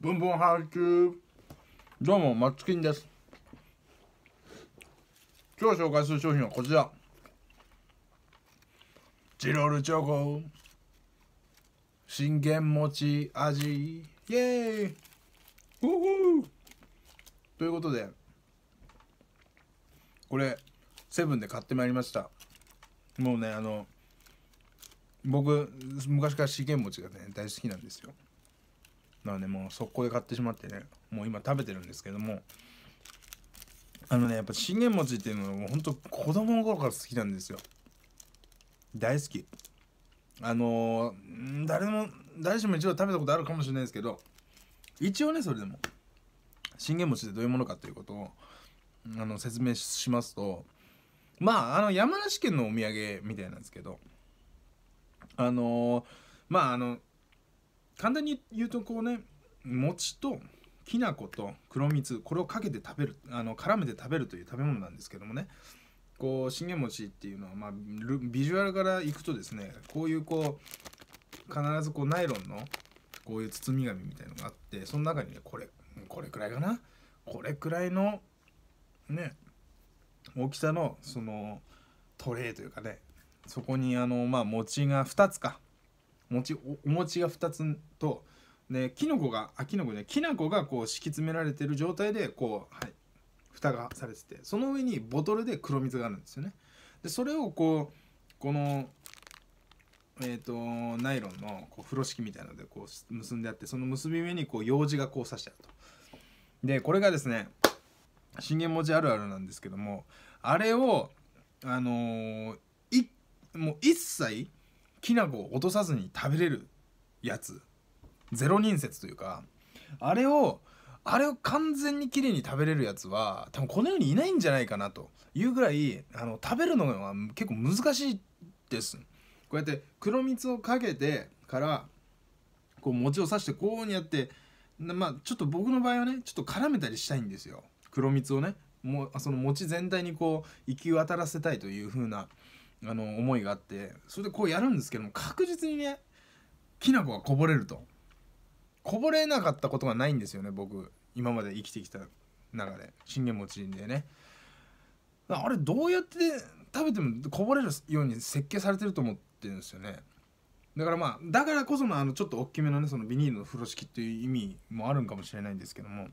ブンブンハーチューどうも、マツキンです。今日紹介する商品はこちら。チロルチョコ。信玄餅味。イエーイということで、これ、セブンで買ってまいりました。もうね、あの、僕、昔から信玄餅がね、大好きなんですよ。なのでもう速攻で買ってしまってねもう今食べてるんですけどもあのねやっぱ信玄餅っていうのはほんと子供の頃から好きなんですよ大好きあのー、誰も誰しも一度食べたことあるかもしれないですけど一応ねそれでも信玄餅ってどういうものかということをあの説明しますとまああの山梨県のお土産みたいなんですけどあのー、まああの簡単に言うとこうね餅ときな粉と黒蜜これをかけて食べるあの絡めて食べるという食べ物なんですけどもねこう信玄餅っていうのは、まあ、ビジュアルからいくとですねこういうこう必ずこうナイロンのこういう包み紙みたいのがあってその中にねこれこれくらいかなこれくらいのね大きさのそのトレーというかねそこにあのまあ餅が2つか餅お餅が2つとねきのこがあきのこねきなこがこう敷き詰められてる状態でこうはい蓋がされててその上にボトルで黒蜜があるんですよねでそれをこうこのえーと、ナイロンのこう風呂敷みたいなのでこう結んであってその結び目にこう用枝がこう刺してあるとでこれがですね信玄餅あるあるなんですけどもあれをあのー、もう一切きな粉を落とさずに食べれるやつゼロ人説というかあれをあれを完全にきれいに食べれるやつは多分この世にいないんじゃないかなというぐらいあの食べるのが結構難しいですこうやって黒蜜をかけてからこう餅を刺してこうにやってまあちょっと僕の場合はねちょっと絡めたりしたいんですよ黒蜜をねもその餅全体にこう行き渡らせたいという風なあの思いがあってそれでこうやるんですけども確実にねきな粉がこぼれるとこぼれなかったことがないんですよね僕今まで生きてきた中で信玄餅でねあれどうやって食べてもこぼれるように設計されてると思ってるんですよねだからまあだからこそのあのちょっと大きめのねそのビニールの風呂敷っていう意味もあるんかもしれないんですけども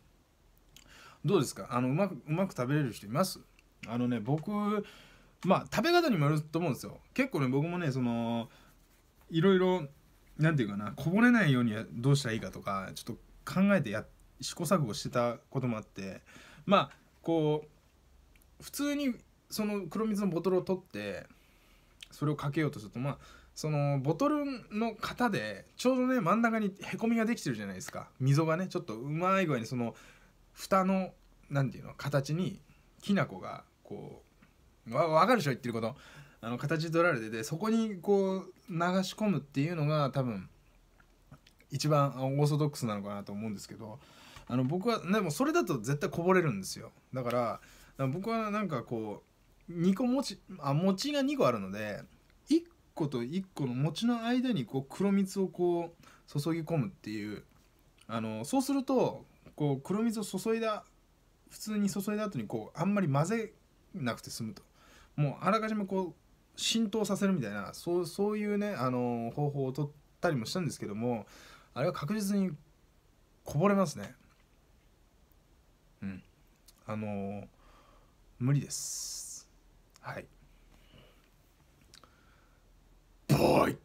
どうですかあのうまくうまく食べれる人いますあのね僕まあ食べ方にもよると思うんですよ結構ね僕もねそのいろいろ何て言うかなこぼれないようにどうしたらいいかとかちょっと考えてや試行錯誤してたこともあってまあこう普通にその黒蜜のボトルを取ってそれをかけようとするとまあそのボトルの型でちょうどね真ん中にへこみができてるじゃないですか溝がねちょっとうまい具合にその蓋の何て言うの形にきな粉がこうわ分かるでしょ言ってることあの形取られててそこにこう流し込むっていうのが多分一番オーソドックスなのかなと思うんですけどあの僕はでもそれだと絶対こぼれるんですよだから僕はなんかこう2個餅あ餅が2個あるので1個と1個の餅の間にこう黒蜜をこう注ぎ込むっていうあのそうするとこう黒蜜を注いだ普通に注いだ後にこうあんまり混ぜなくて済むともうあらかじめこう浸透させるみたいなそうそういうね、あの方法を取ったりもしたんですけどもあれは確実にこぼれますねうんあの無理ですはいボーイ